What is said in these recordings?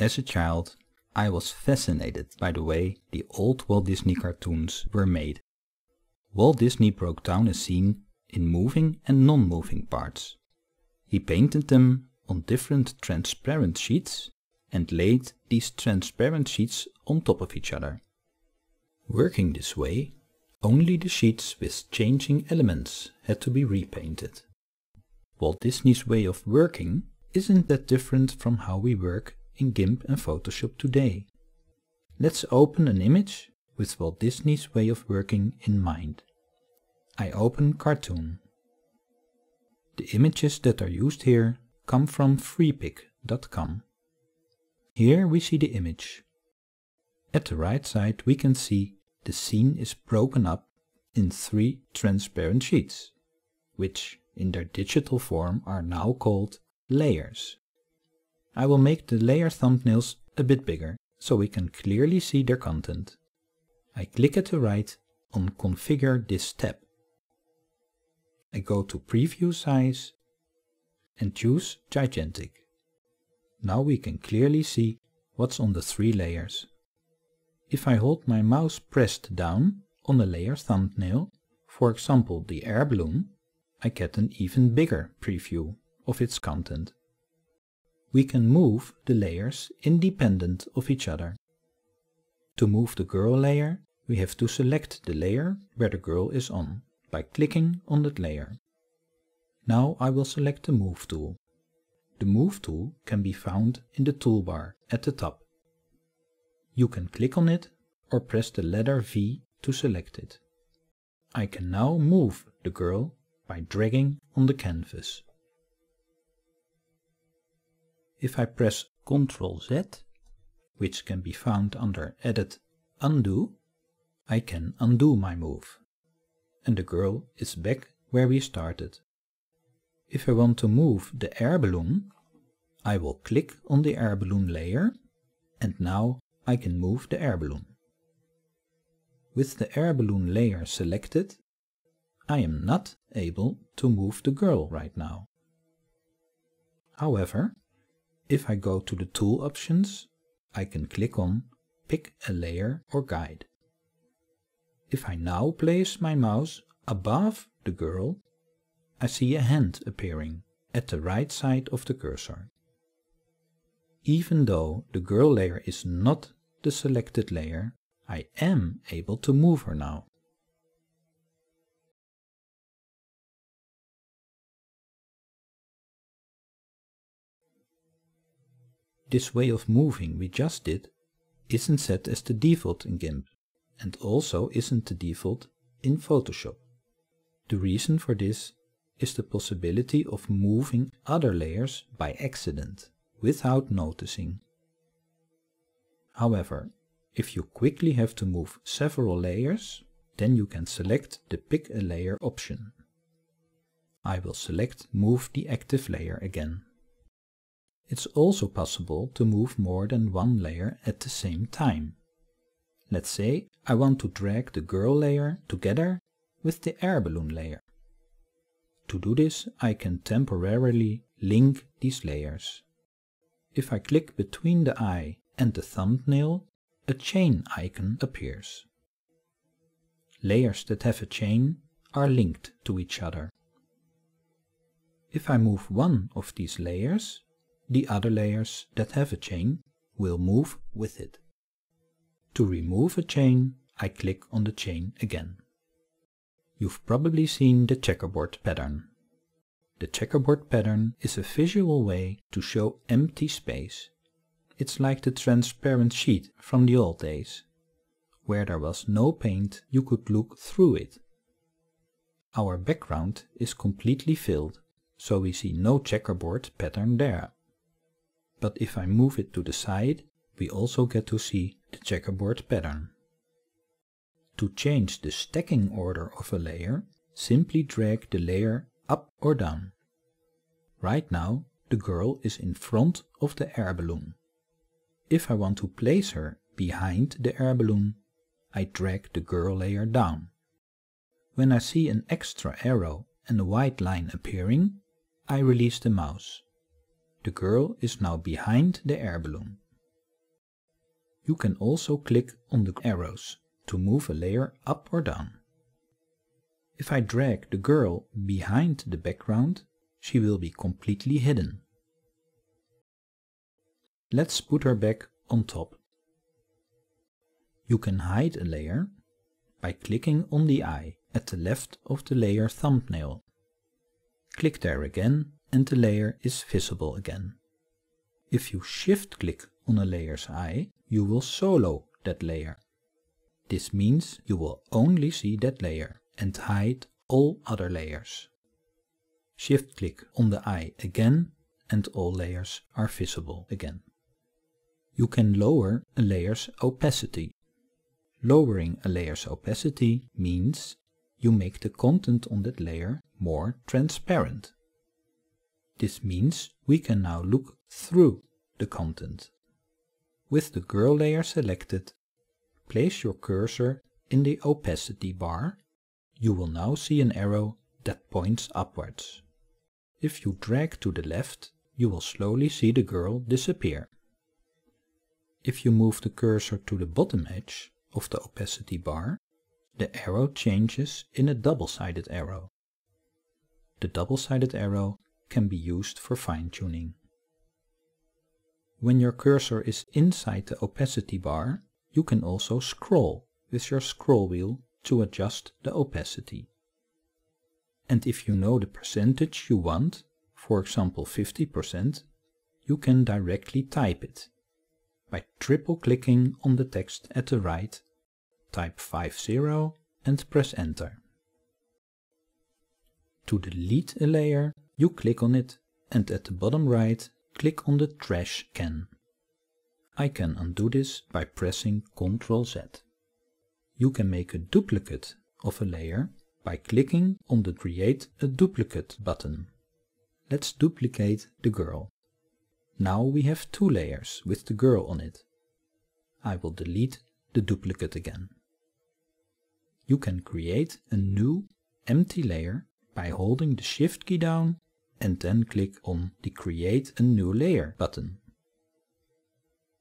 As a child, I was fascinated by the way the old Walt Disney cartoons were made. Walt Disney broke down a scene in moving and non-moving parts. He painted them on different transparent sheets and laid these transparent sheets on top of each other. Working this way, only the sheets with changing elements had to be repainted. Walt Disney's way of working isn't that different from how we work in GIMP and Photoshop today. Let's open an image with Walt Disney's way of working in mind. I open Cartoon. The images that are used here come from freepik.com. Here we see the image. At the right side we can see the scene is broken up in three transparent sheets, which in their digital form are now called layers. I will make the layer thumbnails a bit bigger so we can clearly see their content. I click at the right on Configure this tab. I go to Preview Size and choose Gigantic. Now we can clearly see what's on the three layers. If I hold my mouse pressed down on a layer thumbnail, for example the air balloon, I get an even bigger preview of its content we can move the layers independent of each other. To move the girl layer, we have to select the layer where the girl is on, by clicking on that layer. Now I will select the Move tool. The Move tool can be found in the toolbar at the top. You can click on it or press the letter V to select it. I can now move the girl by dragging on the canvas if I press Ctrl Z, which can be found under Edit Undo, I can undo my move. And the girl is back where we started. If I want to move the air balloon, I will click on the air balloon layer and now I can move the air balloon. With the air balloon layer selected, I am not able to move the girl right now. However, if I go to the tool options, I can click on pick a layer or guide. If I now place my mouse above the girl, I see a hand appearing at the right side of the cursor. Even though the girl layer is not the selected layer, I am able to move her now. This way of moving we just did isn't set as the default in GIMP and also isn't the default in Photoshop. The reason for this is the possibility of moving other layers by accident, without noticing. However, if you quickly have to move several layers, then you can select the Pick a Layer option. I will select Move the active layer again. It's also possible to move more than one layer at the same time. Let's say I want to drag the girl layer together with the air balloon layer. To do this I can temporarily link these layers. If I click between the eye and the thumbnail, a chain icon appears. Layers that have a chain are linked to each other. If I move one of these layers, the other layers that have a chain will move with it. To remove a chain, I click on the chain again. You've probably seen the checkerboard pattern. The checkerboard pattern is a visual way to show empty space. It's like the transparent sheet from the old days. Where there was no paint, you could look through it. Our background is completely filled, so we see no checkerboard pattern there but if I move it to the side, we also get to see the checkerboard pattern. To change the stacking order of a layer, simply drag the layer up or down. Right now, the girl is in front of the air balloon. If I want to place her behind the air balloon, I drag the girl layer down. When I see an extra arrow and a white line appearing, I release the mouse. The girl is now behind the air balloon. You can also click on the arrows to move a layer up or down. If I drag the girl behind the background, she will be completely hidden. Let's put her back on top. You can hide a layer by clicking on the eye at the left of the layer thumbnail. Click there again and the layer is visible again. If you shift click on a layer's eye, you will solo that layer. This means you will only see that layer and hide all other layers. Shift click on the eye again and all layers are visible again. You can lower a layer's opacity. Lowering a layer's opacity means you make the content on that layer more transparent. This means we can now look through the content. With the girl layer selected, place your cursor in the opacity bar. You will now see an arrow that points upwards. If you drag to the left, you will slowly see the girl disappear. If you move the cursor to the bottom edge of the opacity bar, the arrow changes in a double-sided arrow. The double-sided arrow can be used for fine-tuning. When your cursor is inside the opacity bar, you can also scroll with your scroll wheel to adjust the opacity. And if you know the percentage you want, for example 50%, you can directly type it. By triple clicking on the text at the right, type 50 and press enter. To delete a layer, you click on it and at the bottom right click on the trash can. I can undo this by pressing Ctrl Z. You can make a duplicate of a layer by clicking on the create a duplicate button. Let's duplicate the girl. Now we have two layers with the girl on it. I will delete the duplicate again. You can create a new empty layer by holding the shift key down and then click on the create a new layer button.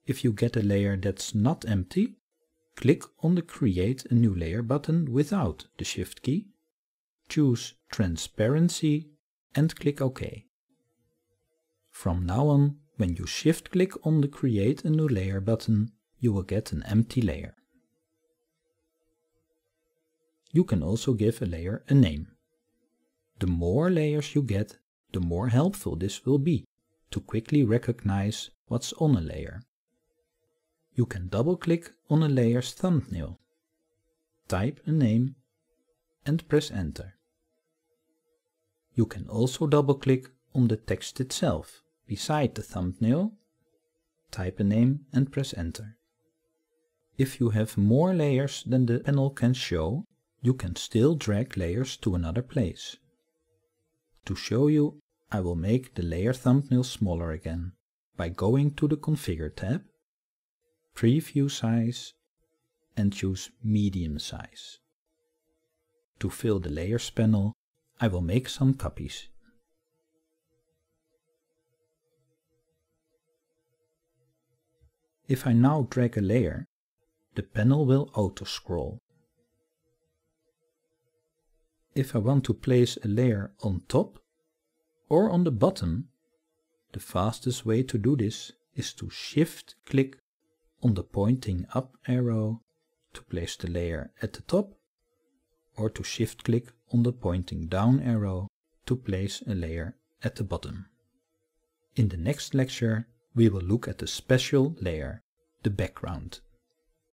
If you get a layer that's not empty, click on the create a new layer button without the shift key, choose transparency and click OK. From now on, when you shift click on the create a new layer button, you will get an empty layer. You can also give a layer a name. The more layers you get, the more helpful this will be to quickly recognize what's on a layer. You can double-click on a layer's thumbnail, type a name and press enter. You can also double-click on the text itself beside the thumbnail, type a name and press enter. If you have more layers than the panel can show, you can still drag layers to another place. To show you I will make the layer thumbnail smaller again by going to the Configure tab, Preview Size and choose Medium Size. To fill the Layers panel, I will make some copies. If I now drag a layer, the panel will auto-scroll. If I want to place a layer on top, or on the bottom, the fastest way to do this is to shift click on the pointing up arrow to place the layer at the top or to shift click on the pointing down arrow to place a layer at the bottom. In the next lecture we will look at the special layer, the background.